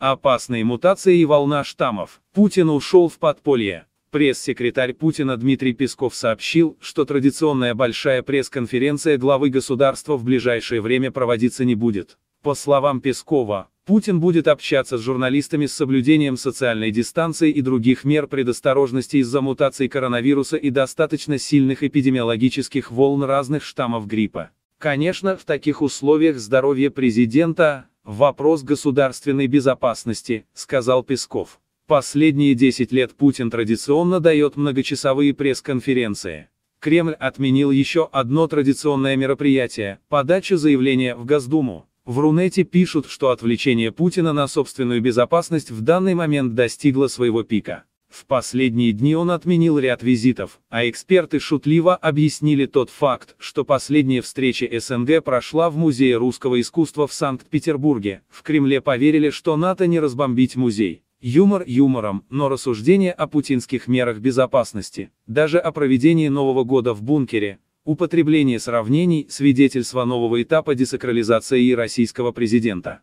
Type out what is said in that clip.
Опасные мутации и волна штаммов. Путин ушел в подполье. Пресс-секретарь Путина Дмитрий Песков сообщил, что традиционная большая пресс-конференция главы государства в ближайшее время проводиться не будет. По словам Пескова, Путин будет общаться с журналистами с соблюдением социальной дистанции и других мер предосторожности из-за мутаций коронавируса и достаточно сильных эпидемиологических волн разных штаммов гриппа. Конечно, в таких условиях здоровье президента, «Вопрос государственной безопасности», — сказал Песков. Последние 10 лет Путин традиционно дает многочасовые пресс-конференции. Кремль отменил еще одно традиционное мероприятие – подачу заявления в Госдуму. В Рунете пишут, что отвлечение Путина на собственную безопасность в данный момент достигло своего пика. В последние дни он отменил ряд визитов, а эксперты шутливо объяснили тот факт, что последняя встреча СНГ прошла в Музее русского искусства в Санкт-Петербурге. В Кремле поверили, что НАТО не разбомбить музей. Юмор юмором, но рассуждения о путинских мерах безопасности, даже о проведении Нового года в бункере, употребление сравнений – свидетельство нового этапа десакрализации и российского президента.